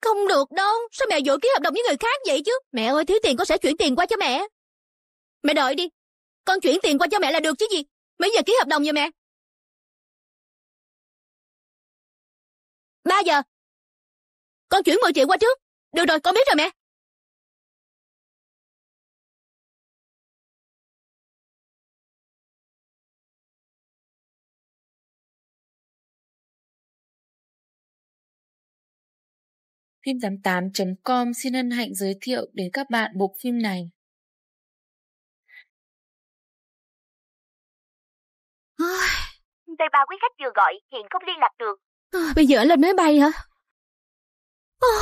Không được đâu, sao mẹ vội ký hợp đồng với người khác vậy chứ? Mẹ ơi, thiếu tiền con sẽ chuyển tiền qua cho mẹ. Mẹ đợi đi, con chuyển tiền qua cho mẹ là được chứ gì? Mấy giờ ký hợp đồng vậy mẹ? Ba giờ. Con chuyển 10 triệu qua trước. Được rồi, con biết rồi mẹ. Phim88.com xin hân hạnh giới thiệu đến các bạn bộ phim này. Đây ba quý khách vừa gọi, hiện không liên lạc được. À, bây giờ lên máy bay hả? À.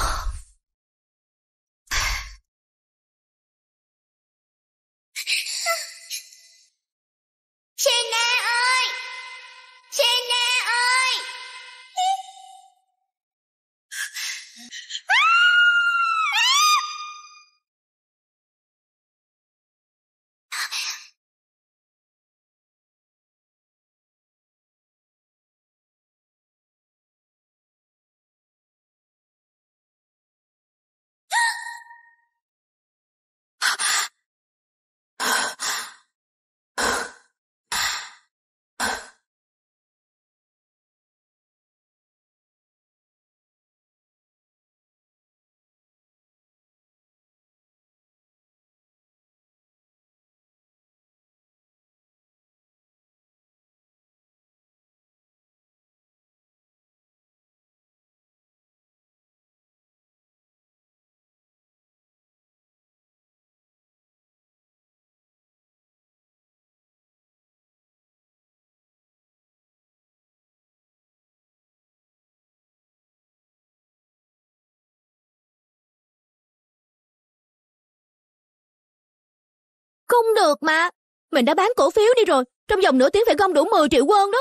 Không được mà. Mình đã bán cổ phiếu đi rồi, trong vòng nửa tiếng phải gom đủ 10 triệu won đó.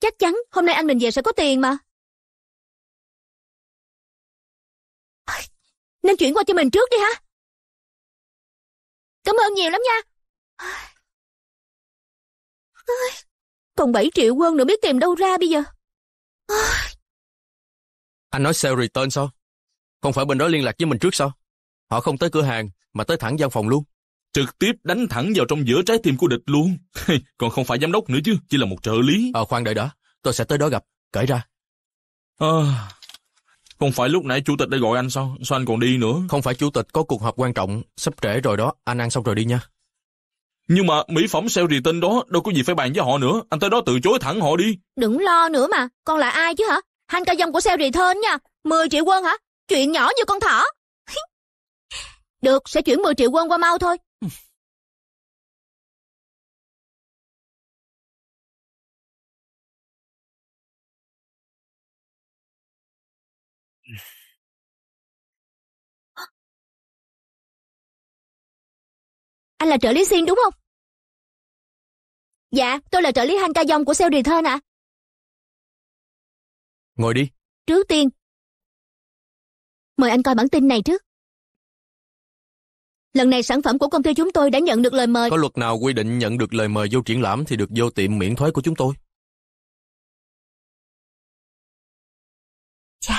Chắc chắn hôm nay anh mình về sẽ có tiền mà. Nên chuyển qua cho mình trước đi hả? Cảm ơn nhiều lắm nha. Còn 7 triệu won nữa biết tìm đâu ra bây giờ. Anh nói sale return sao? Không phải bên đó liên lạc với mình trước sao? Họ không tới cửa hàng mà tới thẳng văn phòng luôn trực tiếp đánh thẳng vào trong giữa trái tim của địch luôn. Còn không phải giám đốc nữa chứ, chỉ là một trợ lý. Ờ, à, khoan đợi đó, tôi sẽ tới đó gặp, cởi ra. à, không phải lúc nãy chủ tịch đã gọi anh sao, sao anh còn đi nữa? Không phải chủ tịch có cuộc họp quan trọng, sắp trễ rồi đó, anh ăn xong rồi đi nha. Nhưng mà mỹ phẩm sale tin đó đâu có gì phải bàn với họ nữa, anh tới đó từ chối thẳng họ đi. Đừng lo nữa mà, con là ai chứ hả? Hành ca dông của sale return nha, 10 triệu quân hả? Chuyện nhỏ như con thỏ. Được, sẽ chuyển 10 triệu quân qua mau thôi. Anh là trợ lý Xiên đúng không? Dạ, tôi là trợ lý Han Ca Dông của Sale Thơ ạ. Ngồi đi. Trước tiên, mời anh coi bản tin này trước lần này sản phẩm của công ty chúng tôi đã nhận được lời mời có luật nào quy định nhận được lời mời vô triển lãm thì được vô tiệm miễn thuế của chúng tôi Chà.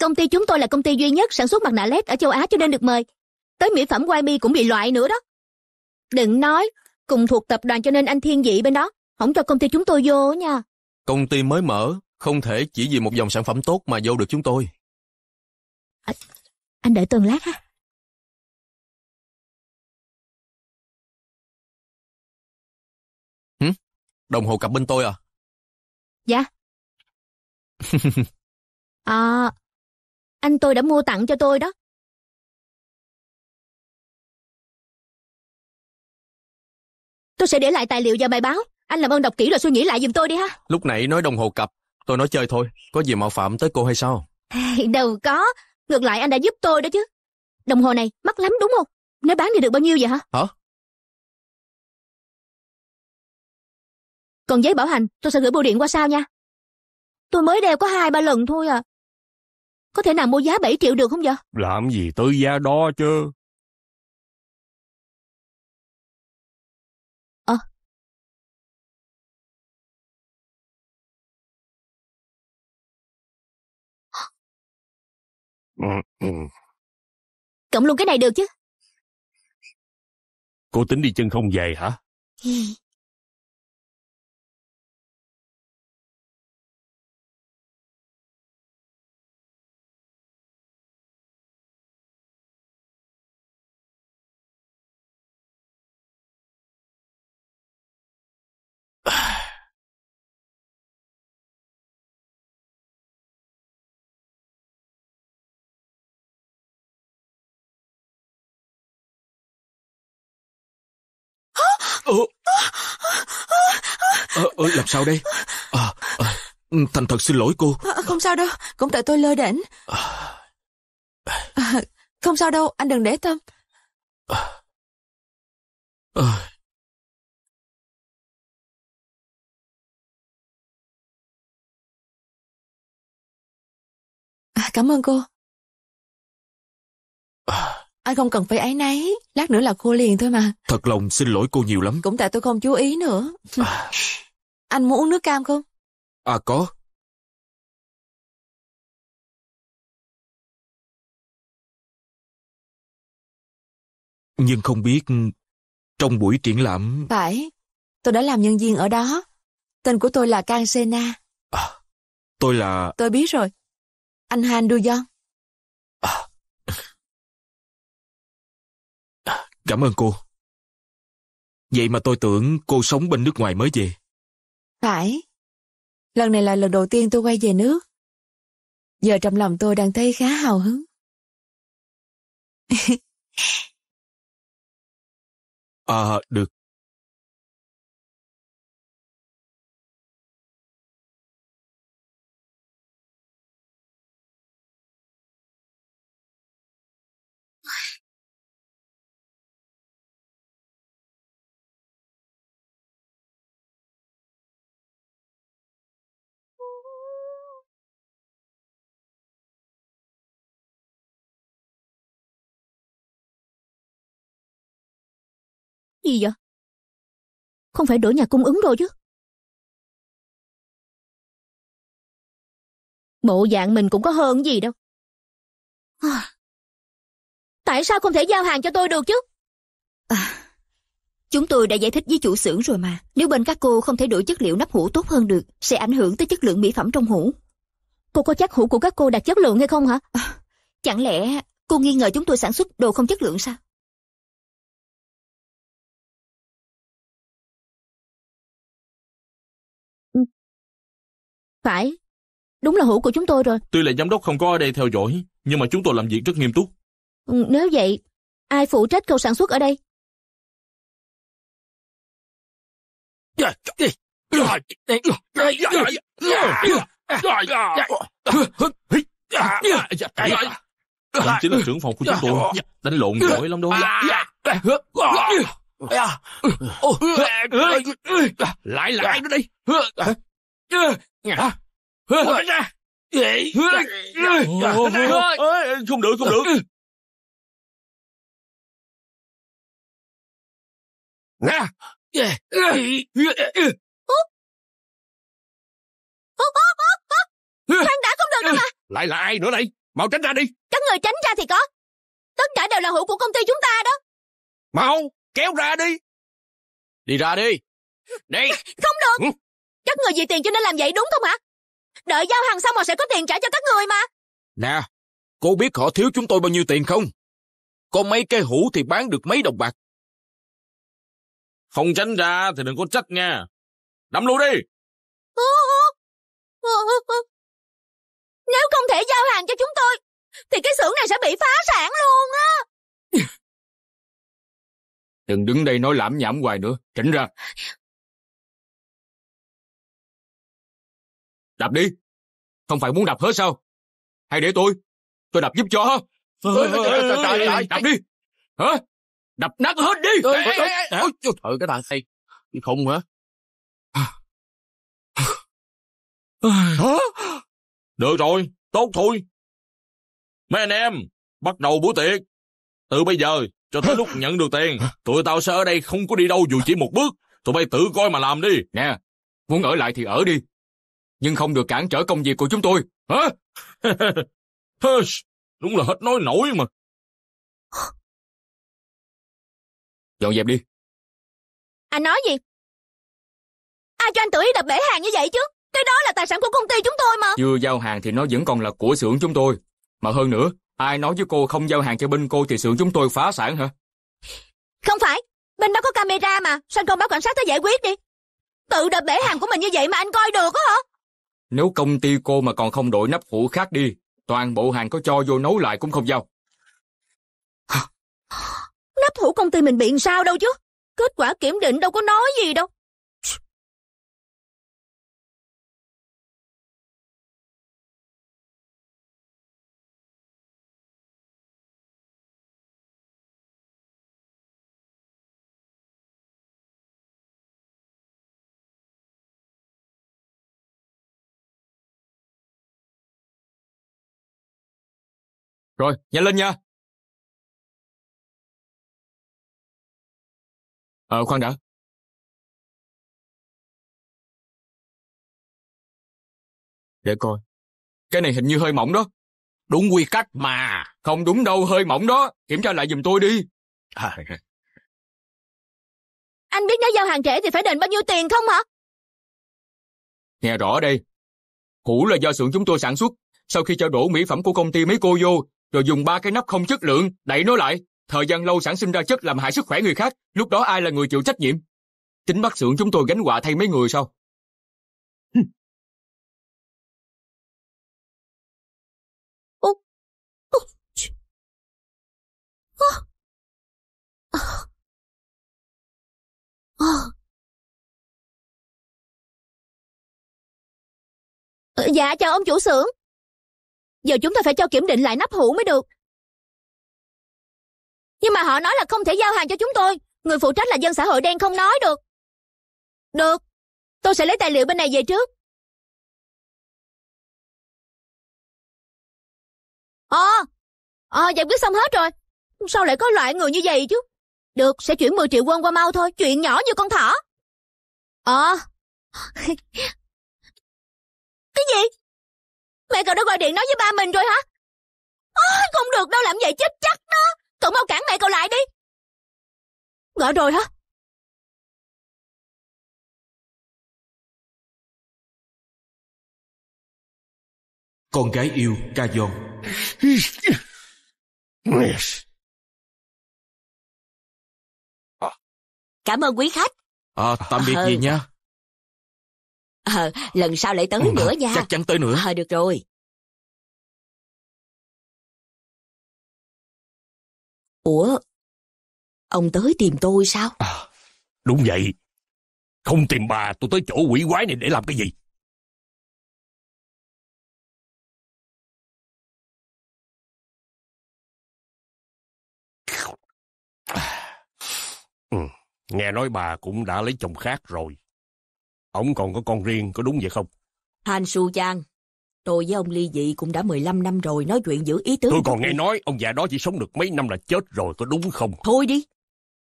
Công ty chúng tôi là công ty duy nhất sản xuất mặt nạ LED ở châu Á cho nên được mời. Tới mỹ phẩm Wami cũng bị loại nữa đó. Đừng nói, cùng thuộc tập đoàn cho nên anh Thiên Dị bên đó, không cho công ty chúng tôi vô nha. Công ty mới mở, không thể chỉ vì một dòng sản phẩm tốt mà vô được chúng tôi à, anh đợi tuần lát ha. Hử? Đồng hồ cặp bên tôi à? Dạ. à, anh tôi đã mua tặng cho tôi đó. Tôi sẽ để lại tài liệu và bài báo. Anh làm ơn đọc kỹ rồi suy nghĩ lại giùm tôi đi ha. Lúc nãy nói đồng hồ cặp, tôi nói chơi thôi. Có gì mạo phạm tới cô hay sao? Đâu có, Ngược lại anh đã giúp tôi đó chứ. Đồng hồ này mắc lắm đúng không? Nó bán đi được bao nhiêu vậy hả? Hả? Còn giấy bảo hành, tôi sẽ gửi bưu điện qua sao nha. Tôi mới đeo có hai ba lần thôi à. Có thể nào mua giá 7 triệu được không vậy? Làm gì tư giá đó chứ? Ừ, ừ. Cộng luôn cái này được chứ? Cô tính đi chân không về hả? Ờ, ờ, ờ, làm sao đây à, à, ừ, thành thật xin lỗi cô à, không sao đâu cũng tại tôi lơ đễnh à, à không sao đâu anh đừng để tâm à, à. à cảm ơn cô anh không cần phải ấy nấy, lát nữa là khô liền thôi mà. Thật lòng xin lỗi cô nhiều lắm. Cũng tại tôi không chú ý nữa. À. Anh muốn uống nước cam không? À có. Nhưng không biết ừ, trong buổi triển lãm... Phải, tôi đã làm nhân viên ở đó. Tên của tôi là Kang Sena. À, tôi là... Tôi biết rồi. Anh Han Duyon. À, Cảm ơn cô. Vậy mà tôi tưởng cô sống bên nước ngoài mới về. Phải. Lần này là lần đầu tiên tôi quay về nước. Giờ trong lòng tôi đang thấy khá hào hứng. à, được. gì vậy? Không phải đổi nhà cung ứng rồi chứ. Bộ dạng mình cũng có hơn gì đâu. À, tại sao không thể giao hàng cho tôi được chứ? À, chúng tôi đã giải thích với chủ xưởng rồi mà. Nếu bên các cô không thể đổi chất liệu nắp hũ tốt hơn được, sẽ ảnh hưởng tới chất lượng mỹ phẩm trong hũ. Cô có chắc hũ của các cô đạt chất lượng hay không hả? À, chẳng lẽ cô nghi ngờ chúng tôi sản xuất đồ không chất lượng sao? Phải, đúng là hữu của chúng tôi rồi. Tuy là giám đốc không có ở đây theo dõi, nhưng mà chúng tôi làm việc rất nghiêm túc. Ừ, nếu vậy, ai phụ trách khâu sản xuất ở đây? Ông chính là trưởng phòng của chúng tôi, đánh lộn giỏi lắm đó. Lại lại nó đi. Hả? Bỏ ra! Không được, không được. Nè! Khoan đã không được đâu mà. Lại là ai nữa đây? Mau tránh ra đi. Các người tránh ra thì có. Tất cả đều là hữu của công ty chúng ta đó. Mau, kéo ra đi. Đi ra đi. Đi. Không được. Ừ. Các người vì tiền cho nên làm vậy đúng không hả? Đợi giao hàng xong họ sẽ có tiền trả cho các người mà. Nè, cô biết họ thiếu chúng tôi bao nhiêu tiền không? Có mấy cây hũ thì bán được mấy đồng bạc. Không tránh ra thì đừng có trách nha. Đâm luôn đi! Nếu không thể giao hàng cho chúng tôi, thì cái xưởng này sẽ bị phá sản luôn á. Đừng đứng đây nói lãm nhảm hoài nữa, tránh ra. đập đi. Không phải muốn đập hết sao? Hay để tôi. Tôi đập giúp cho. Đạp đi. Hả? Đập nát hết đi. Ôi trời cái thằng này. Không hả? Hả? Được rồi, tốt thôi. Mấy anh em, bắt đầu buổi tiệc. Từ bây giờ cho tới lúc nhận được tiền, tụi tao sẽ ở đây không có đi đâu dù chỉ một bước. Tụi bay tự coi mà làm đi. Nè, muốn ở lại thì ở đi, nhưng không được cản trở công việc của chúng tôi. Hả? Đúng là hết nói nổi mà. Dọn dẹp đi. Anh nói gì? Ai cho anh tự ý đập bể hàng như vậy chứ? Cái đó là tài sản của công ty chúng tôi mà. Chưa giao hàng thì nó vẫn còn là của xưởng chúng tôi. Mà hơn nữa, ai nói với cô không giao hàng cho bên cô thì xưởng chúng tôi phá sản hả? Không phải. Bên đó có camera mà. Sao anh không báo cảnh sát tới giải quyết đi? Tự đập bể hàng của mình như vậy mà anh coi được hả? Nếu công ty cô mà còn không đổi nắp hũ khác đi, toàn bộ hàng có cho vô nấu lại cũng không giao. nắp hũ công ty mình bị sao đâu chứ? Kết quả kiểm định đâu có nói gì đâu. Rồi, nhanh lên nha. Ờ, khoan đã. Để coi. Cái này hình như hơi mỏng đó. Đúng quy cách mà. Không đúng đâu, hơi mỏng đó. Kiểm tra lại giùm tôi đi. À. Anh biết nếu giao hàng trễ thì phải đền bao nhiêu tiền không hả? Nghe rõ đây. Hũ là do xưởng chúng tôi sản xuất. Sau khi cho đổ mỹ phẩm của công ty mấy cô vô, rồi dùng ba cái nắp không chất lượng đẩy nó lại. Thời gian lâu sản sinh ra chất làm hại sức khỏe người khác, lúc đó ai là người chịu trách nhiệm? Tính bắt xưởng chúng tôi gánh họa thay mấy người sao? Dạ chào ông chủ xưởng giờ chúng ta phải cho kiểm định lại nắp hũ mới được. Nhưng mà họ nói là không thể giao hàng cho chúng tôi. Người phụ trách là dân xã hội đen không nói được. Được, tôi sẽ lấy tài liệu bên này về trước. Ờ, à, ờ giải quyết xong hết rồi. Sao lại có loại người như vậy chứ? Được, sẽ chuyển 10 triệu quân qua mau thôi, chuyện nhỏ như con thỏ. Ờ. Cái gì? Mẹ cậu đã gọi điện nói với ba mình rồi hả? À, không được đâu làm vậy chết chắc đó. Cậu mau cản mẹ cậu lại đi. Gọi rồi hả? Con gái yêu Kayon. Cảm ơn quý khách. À, tạm biệt gì ờ. nha. Ờ, lần sau lại tới ừ, nữa nha. Chắc chắn tới nữa. Ờ, được rồi. Ủa, ông tới tìm tôi sao? À, đúng vậy. Không tìm bà, tôi tới chỗ quỷ quái này để làm cái gì? À, ừ, nghe nói bà cũng đã lấy chồng khác rồi. Ông còn có con riêng, có đúng vậy không? Han Su Giang, tôi với ông ly dị cũng đã 15 năm rồi, nói chuyện giữ ý tứ. Tôi còn nghe nói ông già đó chỉ sống được mấy năm là chết rồi, có đúng không? Thôi đi,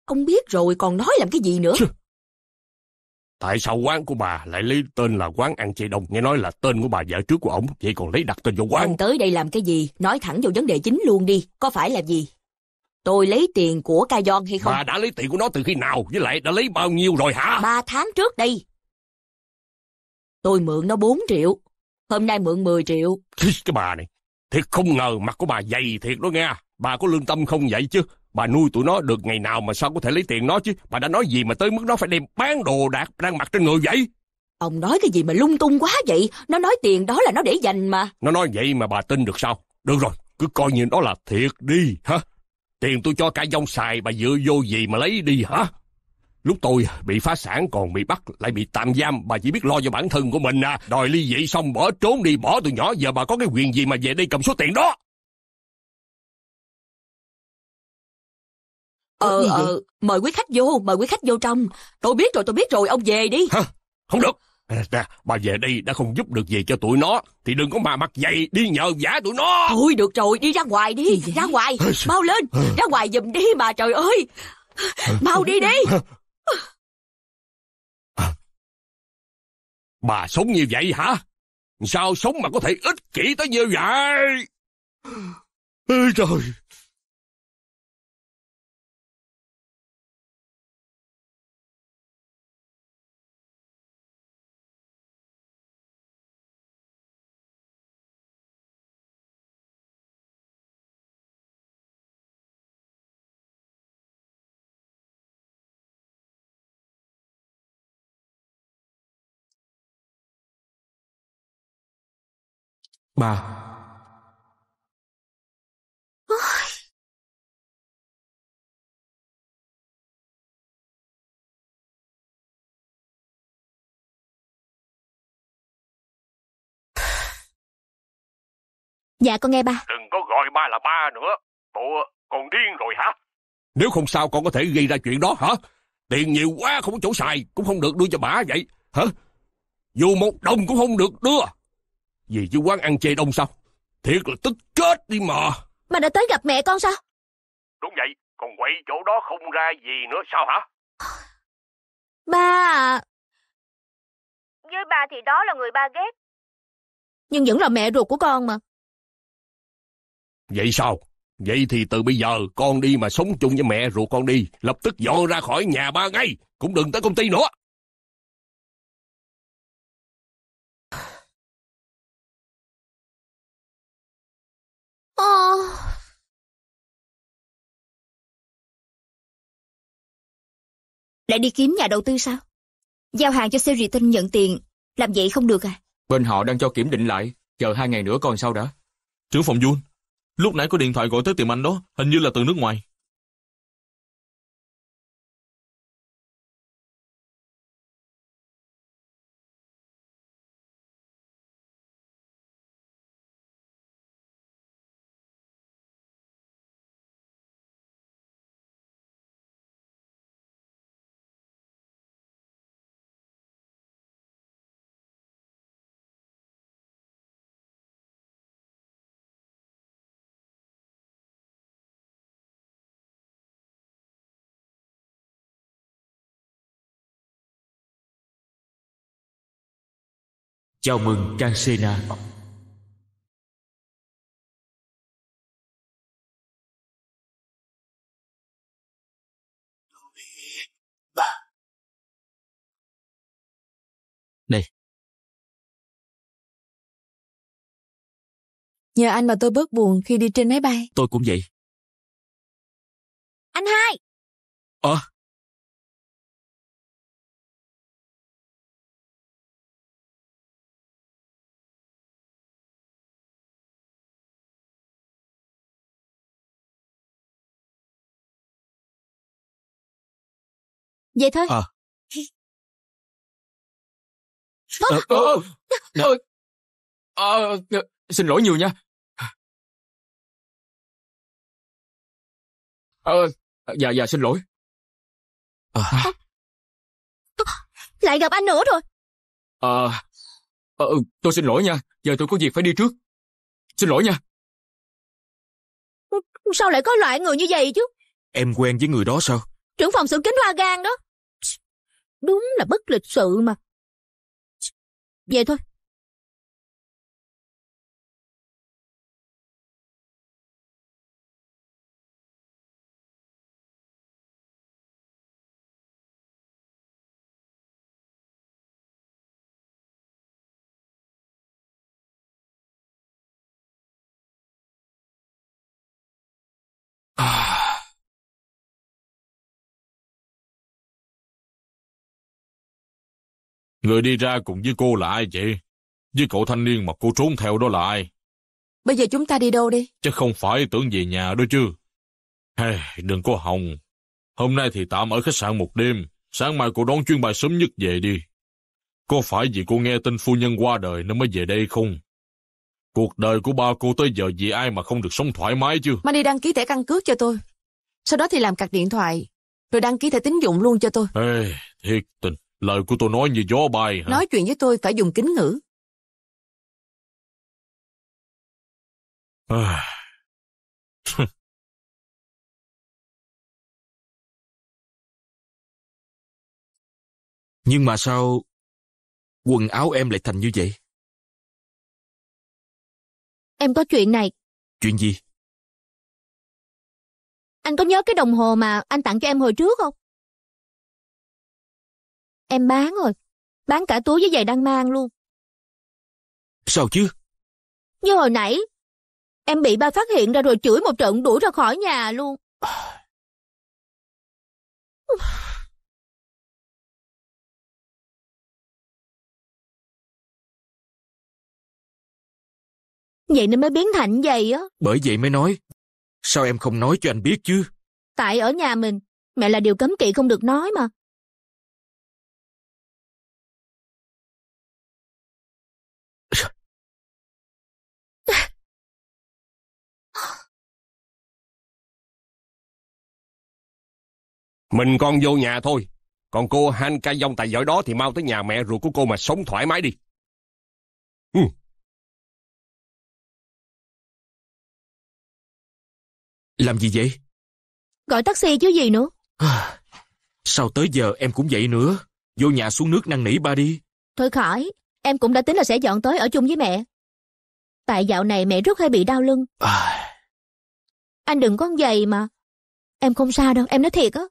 ông biết rồi còn nói làm cái gì nữa. Chứ. Tại sao quán của bà lại lấy tên là quán ăn chay đông? Nghe nói là tên của bà vợ trước của ông vậy còn lấy đặt tên vô quán. Ông tới đây làm cái gì? Nói thẳng vào vấn đề chính luôn đi, có phải là gì? Tôi lấy tiền của Ca Gion hay không? Bà đã lấy tiền của nó từ khi nào? Với lại đã lấy bao nhiêu rồi hả? Ba tháng trước đây, Tôi mượn nó 4 triệu. Hôm nay mượn 10 triệu. Cái bà này, thiệt không ngờ mặt của bà dày thiệt đó nghe. Bà có lương tâm không vậy chứ? Bà nuôi tụi nó được ngày nào mà sao có thể lấy tiền nó chứ? Bà đã nói gì mà tới mức nó phải đem bán đồ đạc đang mặc trên người vậy? Ông nói cái gì mà lung tung quá vậy? Nó nói tiền đó là nó để dành mà. Nó nói vậy mà bà tin được sao? Được rồi, cứ coi như đó là thiệt đi, hả? Tiền tôi cho cả dông xài bà dựa vô gì mà lấy đi hả? Lúc tôi bị phá sản còn bị bắt lại bị tạm giam, bà chỉ biết lo cho bản thân của mình à. Đòi ly dị xong bỏ trốn đi, bỏ từ nhỏ, giờ bà có cái quyền gì mà về đây cầm số tiền đó? Ờ, ờ, mời quý khách vô, mời quý khách vô trong. Tôi biết rồi, tôi biết rồi, ông về đi. Hả? Không được. Nè, bà về đây đã không giúp được gì cho tụi nó, thì đừng có mà mặc dày đi nhờ giả tụi nó. Thôi được rồi, đi ra ngoài đi, ra ngoài, mau lên, ra ngoài giùm đi bà trời ơi. Mau đi đi À. bà sống như vậy hả? Sao sống mà có thể ích kỷ tới như vậy? Ê trời! ba Dạ con nghe ba Đừng có gọi ba là ba nữa Bộ còn điên rồi hả Nếu không sao con có thể gây ra chuyện đó hả Tiền nhiều quá không có chỗ xài Cũng không được đưa cho bà vậy hả Dù một đồng cũng không được đưa vì chứ quán ăn chơi đông sao? Thiệt là tức chết đi mà. Mà đã tới gặp mẹ con sao? Đúng vậy, còn quậy chỗ đó không ra gì nữa sao hả? Ba à. Với ba thì đó là người ba ghét. Nhưng vẫn là mẹ ruột của con mà. Vậy sao? Vậy thì từ bây giờ con đi mà sống chung với mẹ ruột con đi. Lập tức dọn ra khỏi nhà ba ngay. Cũng đừng tới công ty nữa. Lại đi kiếm nhà đầu tư sao? Giao hàng cho siêu tinh nhận tiền, làm vậy không được à? Bên họ đang cho kiểm định lại, chờ hai ngày nữa còn sao đã. Trưởng phòng Jun, lúc nãy có điện thoại gọi tới tiệm anh đó, hình như là từ nước ngoài. Chào mừng Kansena Đây Nhờ anh mà tôi bớt buồn khi đi trên máy bay Tôi cũng vậy Anh hai Ờ à. Vậy thôi. À. À, à, à, à, à, xin lỗi nhiều nha. À, dạ, dạ, xin lỗi. À. Lại gặp anh nữa rồi. À, à, tôi xin lỗi nha. Giờ tôi có việc phải đi trước. Xin lỗi nha. Sao lại có loại người như vậy chứ? Em quen với người đó sao? Trưởng phòng sự kính hoa gan đó. Đúng là bất lịch sự mà. Vậy thôi, Người đi ra cùng với cô là ai vậy? Với cậu thanh niên mà cô trốn theo đó là ai? Bây giờ chúng ta đi đâu đi? Chắc không phải tưởng về nhà đâu chứ. Hey, đừng có hồng. Hôm nay thì tạm ở khách sạn một đêm. Sáng mai cô đón chuyến bay sớm nhất về đi. Có phải vì cô nghe tin phu nhân qua đời nên mới về đây không? Cuộc đời của ba cô tới giờ vì ai mà không được sống thoải mái chứ? Mà đi đăng ký thẻ căn cước cho tôi. Sau đó thì làm cạc điện thoại. Rồi đăng ký thẻ tín dụng luôn cho tôi. Ê, hey, thiệt tình. Lời của tôi nói như gió bay hả? Nói chuyện với tôi phải dùng kính ngữ. Nhưng mà sao quần áo em lại thành như vậy? Em có chuyện này. Chuyện gì? Anh có nhớ cái đồng hồ mà anh tặng cho em hồi trước không? Em bán rồi. Bán cả túi với giày đang mang luôn. Sao chứ? Như hồi nãy, em bị ba phát hiện ra rồi chửi một trận đuổi ra khỏi nhà luôn. Vậy nên mới biến thành vậy á. Bởi vậy mới nói. Sao em không nói cho anh biết chứ? Tại ở nhà mình, mẹ là điều cấm kỵ không được nói mà. Mình con vô nhà thôi. Còn cô Han Ca Dông tài giỏi đó thì mau tới nhà mẹ ruột của cô mà sống thoải mái đi. Ừ. Làm gì vậy? Gọi taxi chứ gì nữa. À, sao tới giờ em cũng vậy nữa? Vô nhà xuống nước năn nỉ ba đi. Thôi khỏi, em cũng đã tính là sẽ dọn tới ở chung với mẹ. Tại dạo này mẹ rất hay bị đau lưng. À... Anh đừng có giày mà. Em không sao đâu, em nói thiệt á.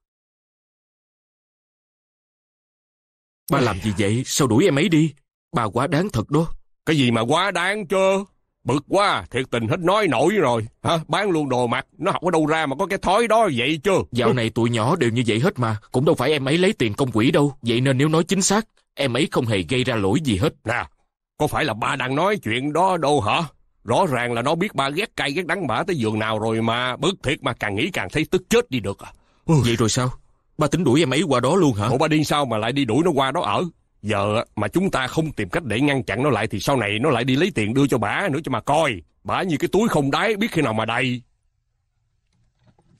Ba làm gì vậy? Sao đuổi em ấy đi? Ba quá đáng thật đó. Cái gì mà quá đáng chứ? Bực quá, thiệt tình hết nói nổi rồi. Hả? Bán luôn đồ mặt, nó học ở đâu ra mà có cái thói đó vậy chứ? Dạo này tụi nhỏ đều như vậy hết mà, cũng đâu phải em ấy lấy tiền công quỷ đâu. Vậy nên nếu nói chính xác, em ấy không hề gây ra lỗi gì hết. Nè, có phải là ba đang nói chuyện đó đâu hả? Rõ ràng là nó biết ba ghét cay ghét đắng bả tới giường nào rồi mà. Bực thiệt mà càng nghĩ càng thấy tức chết đi được à. Vậy rồi sao? Ba tính đuổi em ấy qua đó luôn hả? Ủa ba điên sao mà lại đi đuổi nó qua đó ở? Giờ mà chúng ta không tìm cách để ngăn chặn nó lại thì sau này nó lại đi lấy tiền đưa cho bả nữa cho mà coi. Bả như cái túi không đáy biết khi nào mà đầy.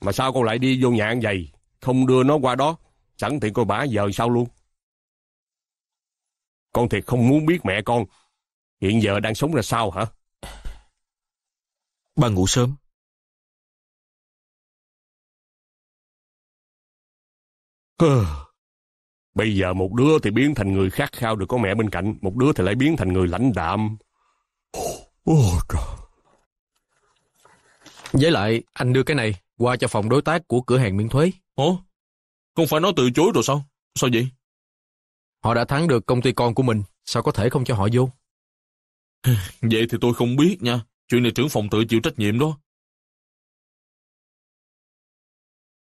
Mà sao con lại đi vô nhà ăn giày? Không đưa nó qua đó. Sẵn tiện coi bả giờ sao luôn. Con thiệt không muốn biết mẹ con. Hiện giờ đang sống ra sao hả? Ba ngủ sớm. Bây giờ một đứa thì biến thành người khát khao được có mẹ bên cạnh, một đứa thì lại biến thành người lãnh đạm. Ôi trời! Với lại, anh đưa cái này qua cho phòng đối tác của cửa hàng miễn thuế. Ủa? Không phải nó từ chối rồi sao? Sao vậy? Họ đã thắng được công ty con của mình, sao có thể không cho họ vô? Vậy thì tôi không biết nha. Chuyện này trưởng phòng tự chịu trách nhiệm đó.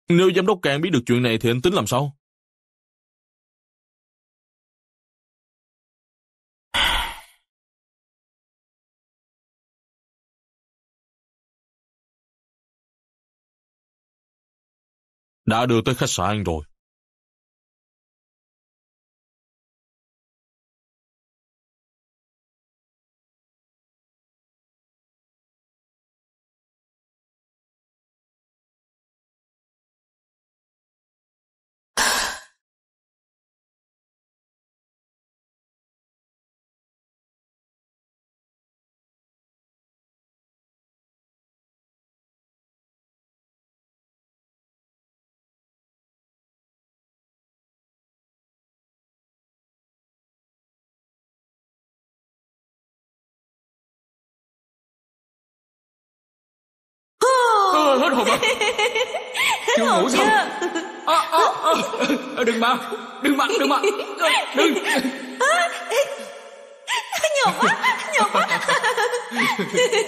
Nếu giám đốc Càng biết được chuyện này thì anh tính làm sao? Đã đưa tới khách sạn rồi. hết hồn rồi chưa ngủ chưa? xong à, à, à, đừng mà đừng mà đừng mà đừng nhục quá nhục quá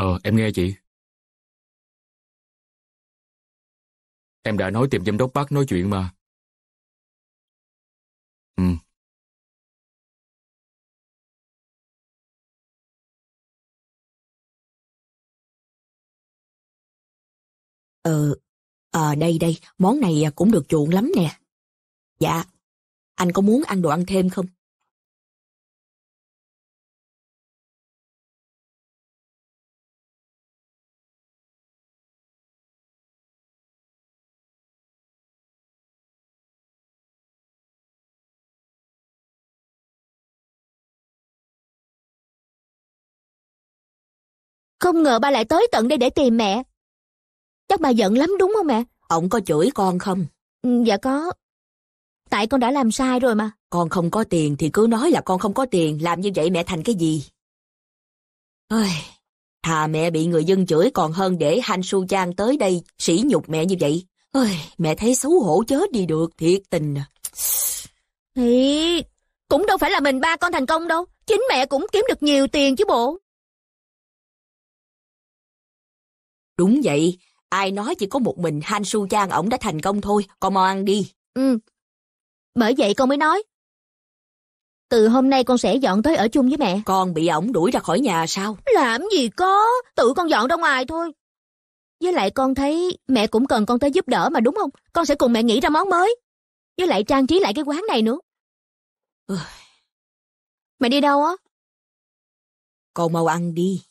Ờ, em nghe chị. Em đã nói tìm giám đốc bác nói chuyện mà. Ừ. Ờ, à, đây đây, món này cũng được chuộng lắm nè. Dạ, anh có muốn ăn đồ ăn thêm không? Không ngờ ba lại tới tận đây để tìm mẹ. Chắc bà giận lắm đúng không mẹ? Ông có chửi con không? Ừ, dạ có. Tại con đã làm sai rồi mà. Con không có tiền thì cứ nói là con không có tiền. Làm như vậy mẹ thành cái gì? Ôi, thà mẹ bị người dân chửi còn hơn để Hanh Su Trang tới đây sỉ nhục mẹ như vậy. Ôi, mẹ thấy xấu hổ chết đi được, thiệt tình à. Thì cũng đâu phải là mình ba con thành công đâu. Chính mẹ cũng kiếm được nhiều tiền chứ bộ. Đúng vậy, ai nói chỉ có một mình Han Su Chang ổng đã thành công thôi, con mau ăn đi. Ừ, bởi vậy con mới nói. Từ hôm nay con sẽ dọn tới ở chung với mẹ. Con bị ổng đuổi ra khỏi nhà sao? Làm gì có, tự con dọn ra ngoài thôi. Với lại con thấy mẹ cũng cần con tới giúp đỡ mà đúng không? Con sẽ cùng mẹ nghĩ ra món mới. Với lại trang trí lại cái quán này nữa. Mẹ đi đâu á? Con mau ăn đi.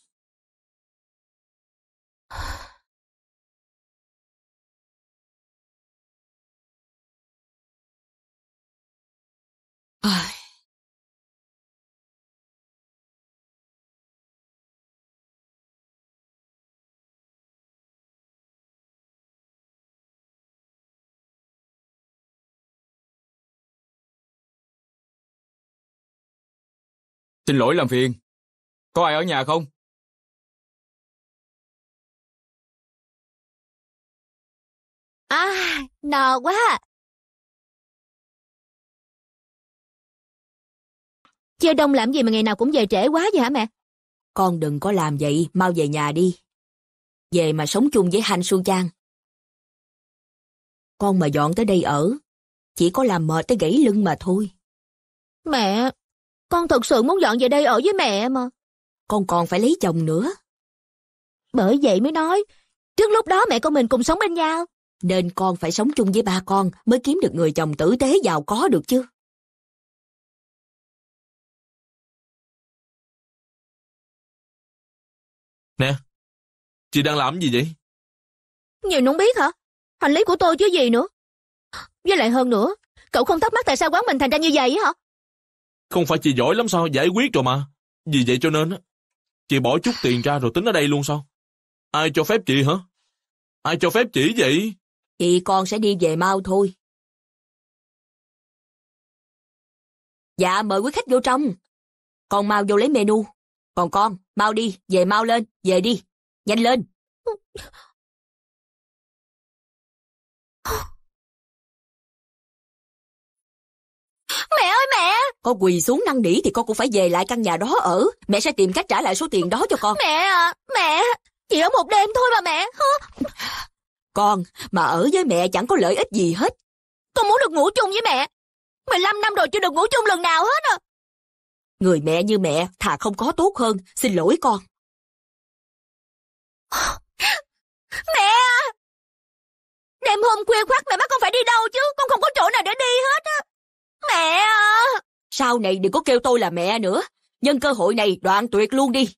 Ai... Xin lỗi làm phiền. Có ai ở nhà không? À, no quá. Chơi đông làm gì mà ngày nào cũng về trễ quá vậy hả mẹ? Con đừng có làm vậy, mau về nhà đi. Về mà sống chung với Hanh Xuân Trang. Con mà dọn tới đây ở, chỉ có làm mệt tới gãy lưng mà thôi. Mẹ, con thật sự muốn dọn về đây ở với mẹ mà. Con còn phải lấy chồng nữa. Bởi vậy mới nói, trước lúc đó mẹ con mình cùng sống bên nhau. Nên con phải sống chung với ba con mới kiếm được người chồng tử tế giàu có được chứ. Nè, chị đang làm gì vậy? Nhìn không biết hả? Hành lý của tôi chứ gì nữa. Với lại hơn nữa, cậu không thắc mắc tại sao quán mình thành ra như vậy hả? Không phải chị giỏi lắm sao, giải quyết rồi mà. Vì vậy cho nên, chị bỏ chút tiền ra rồi tính ở đây luôn sao? Ai cho phép chị hả? Ai cho phép chị vậy? Chị con sẽ đi về mau thôi. Dạ, mời quý khách vô trong. Con mau vô lấy menu. Còn con, mau đi, về mau lên, về đi, nhanh lên. Mẹ ơi mẹ! Con quỳ xuống năn nỉ thì con cũng phải về lại căn nhà đó ở. Mẹ sẽ tìm cách trả lại số tiền đó cho con. Mẹ à, mẹ! Chỉ ở một đêm thôi mà mẹ. Con, mà ở với mẹ chẳng có lợi ích gì hết. Con muốn được ngủ chung với mẹ. 15 năm rồi chưa được ngủ chung lần nào hết à. Người mẹ như mẹ, thà không có tốt hơn, xin lỗi con. Mẹ! À! Đêm hôm khuya khoắt mẹ bắt con phải đi đâu chứ, con không có chỗ nào để đi hết á. Mẹ! À! Sau này đừng có kêu tôi là mẹ nữa, nhân cơ hội này đoạn tuyệt luôn đi.